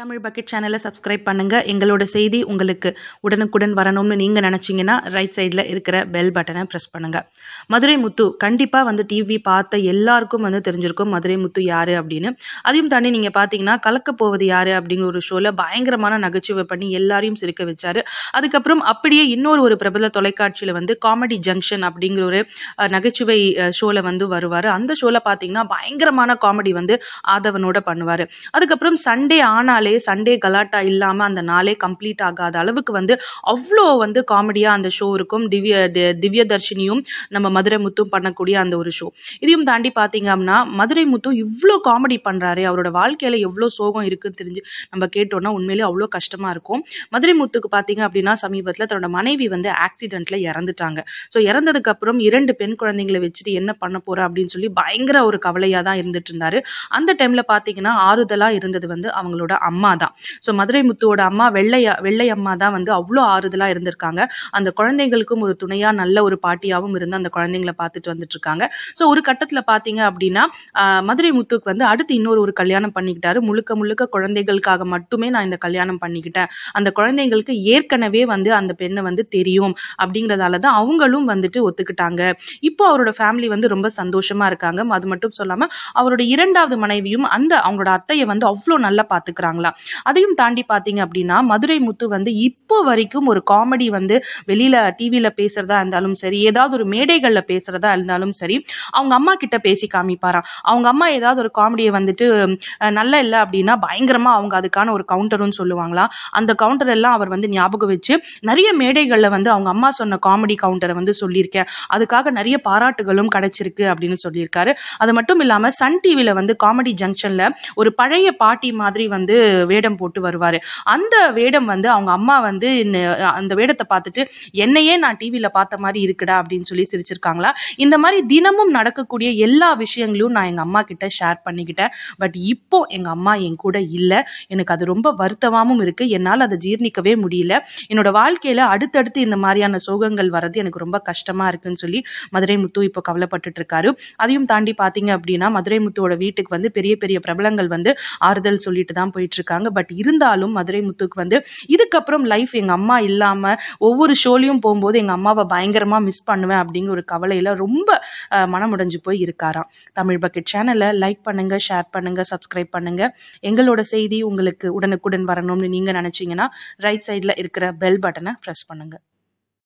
Tamil bucket சேனலை subscribe பண்ணுங்கள் எங்களோட செய்தி உங்களுக்கு உடனுக்குடன் வரணும்னு நீங்கள் நினச்சிங்கன்னா ரைட் சைடில் இருக்கிற பெல் பட்டனை ப்ரெஸ் பண்ணுங்கள் மதுரை முத்து கண்டிப்பாக வந்து டிவி பார்த்த எல்லாருக்கும் வந்து தெரிஞ்சிருக்கும் மதுரை முத்து யார் அப்படின்னு அதையும் தாண்டி நீங்கள் பார்த்தீங்கன்னா கலக்க போவது யார் அப்படிங்கிற ஒரு ஷோவில் பயங்கரமான நகைச்சுவை பண்ணி எல்லாரையும் சிரிக்க வச்சார் அதுக்கப்புறம் அப்படியே இன்னொரு ஒரு பிரபல தொலைக்காட்சியில் வந்து காமெடி ஜங்ஷன் அப்படிங்கிற ஒரு நகைச்சுவை ஷோவில் வந்து வருவார் அந்த ஷோவில் பார்த்தீங்கன்னா பயங்கரமான காமெடி வந்து ஆதவனோட பண்ணுவார் அதுக்கப்புறம் சண்டே ஆனால் நாளே சண்டே கலாட்டா இல்லாமல் அந்த நாளே கம்ப்ளீட் ஆகாத அளவுக்கு வந்து அவ்வளோ வந்து காமெடியாக அந்த ஷோ இருக்கும் திவ்ய திவ்ய தர்ஷினியும் நம்ம மதுரை முத்தும் பண்ணக்கூடிய அந்த ஒரு ஷோ இதையும் தாண்டி பார்த்தீங்க அப்படின்னா மதுரை முத்தும் இவ்வளோ காமெடி பண்ணுறாரு அவரோட வாழ்க்கையில் எவ்வளோ சோகம் இருக்குன்னு தெரிஞ்சு நம்ம கேட்டோம்னா உண்மையிலேயே அவ்வளோ கஷ்டமாக இருக்கும் மதுரை முத்துக்கு பார்த்தீங்க அப்படின்னா சமீபத்தில் தன்னோட மனைவி வந்து ஆக்சிடென்ட்டில் இறந்துட்டாங்க ஸோ இறந்ததுக்கப்புறம் இரண்டு பெண் குழந்தைங்களை வச்சுட்டு என்ன பண்ண போகிறேன் அப்படின்னு சொல்லி பயங்கர ஒரு கவலையாக தான் இருந்துட்டு இருந்தாரு அந்த டைமில் பார்த்தீங்கன்னா ஆறுதலாக இருந்தது வந்து அவங்களோட அம்மா தான் ஸோ மதுரை முத்துவோட அம்மா வெள்ளை வெள்ளை அம்மா தான் வந்து அவ்வளோ ஆறுதலாக இருந்திருக்காங்க அந்த குழந்தைங்களுக்கும் ஒரு துணையாக நல்ல ஒரு பாட்டியாகவும் இருந்து அந்த குழந்தைங்களை பார்த்துட்டு வந்துட்டு இருக்காங்க ஸோ ஒரு கட்டத்தில் பார்த்தீங்க அப்படின்னா மதுரை முத்துக்கு வந்து அடுத்து இன்னொரு ஒரு கல்யாணம் பண்ணிக்கிட்டாரு முழுக்க முழுக்க குழந்தைகளுக்காக மட்டுமே நான் இந்த கல்யாணம் பண்ணிக்கிட்டேன் அந்த குழந்தைங்களுக்கு ஏற்கனவே வந்து அந்த பெண்ணை வந்து தெரியும் அப்படிங்கிறதால தான் அவங்களும் வந்துட்டு ஒத்துக்கிட்டாங்க இப்போ அவரோட ஃபேமிலி வந்து ரொம்ப சந்தோஷமா இருக்காங்க அது மட்டும் சொல்லாமல் அவரோட இரண்டாவது மனைவியும் அந்த அவங்களோட அத்தையை வந்து அவ்வளோ நல்லா பார்த்துக்கிறாங்களா சரிங்களா அதையும் தாண்டி பார்த்தீங்க அப்படின்னா மதுரை முத்து வந்து இப்போ வரைக்கும் ஒரு காமெடி வந்து வெளியில டிவியில பேசுறதா இருந்தாலும் சரி ஏதாவது ஒரு மேடைகள்ல பேசுறதா இருந்தாலும் சரி அவங்க அம்மா கிட்ட பேசி காமிப்பாராம் அவங்க அம்மா ஏதாவது ஒரு காமெடியை வந்துட்டு நல்லா இல்லை அப்படின்னா பயங்கரமா அவங்க அதுக்கான ஒரு கவுண்டருன்னு சொல்லுவாங்களா அந்த கவுண்டர் எல்லாம் அவர் வந்து ஞாபகம் வச்சு நிறைய மேடைகள்ல வந்து அவங்க அம்மா சொன்ன காமெடி கவுண்டரை வந்து சொல்லியிருக்கேன் அதுக்காக நிறைய பாராட்டுகளும் கிடைச்சிருக்கு அப்படின்னு சொல்லியிருக்காரு அது மட்டும் இல்லாம சன் டிவியில் வந்து காமெடி ஜங்ஷன்ல ஒரு பழைய பாட்டி மாதிரி வந்து வேடம் போட்டு வருவார் அந்த வேடம் வந்து அவங்க அம்மா வந்து அந்த வேடத்தை பார்த்துட்டு என்னையே நான் டிவியில் பார்த்த மாதிரி இருக்குடா அப்படின்னு சொல்லி சிரிச்சிருக்காங்களா இந்த மாதிரி தினமும் நடக்கக்கூடிய எல்லா விஷயங்களையும் நான் எங்கள் அம்மா கிட்ட ஷேர் பண்ணிக்கிட்டேன் பட் இப்போ எங்கள் அம்மா என் கூட இல்லை எனக்கு அது ரொம்ப வருத்தமாகவும் இருக்குது என்னால் அதை ஜீர்ணிக்கவே முடியல என்னோட வாழ்க்கையில் அடுத்தடுத்து இந்த மாதிரியான சோகங்கள் வர்றது எனக்கு ரொம்ப கஷ்டமாக இருக்குன்னு சொல்லி மதுரை முத்து இப்போ கவலைப்பட்டுட்டு இருக்காரு அதையும் தாண்டி பார்த்தீங்க அப்படின்னா மதுரை முத்துவோட வீட்டுக்கு வந்து பெரிய பெரிய பிரபலங்கள் வந்து ஆறுதல் சொல்லிட்டு தான் போயிட்டு இருக்காங்க பட் இருந்தாலும் மதுரை முத்துக்கு வந்து இதுக்கப்புறம் லைஃப் எங்கள் அம்மா இல்லாமல் ஒவ்வொரு ஷோலையும் போகும்போது எங்கள் அம்மாவை பயங்கரமாக மிஸ் பண்ணுவேன் அப்படிங்கிற ஒரு கவலையில் ரொம்ப மனமுடைஞ்சு போய் இருக்காராம் தமிழ் பக்கெட் சேனலை லைக் பண்ணுங்கள் ஷேர் பண்ணுங்கள் சப்ஸ்கிரைப் பண்ணுங்கள் எங்களோட செய்தி உங்களுக்கு உடனுக்குடன் வரணும்னு நீங்கள் நினைச்சீங்கன்னா ரைட் சைடில் இருக்கிற பெல் பட்டனை ப்ரெஸ் பண்ணுங்க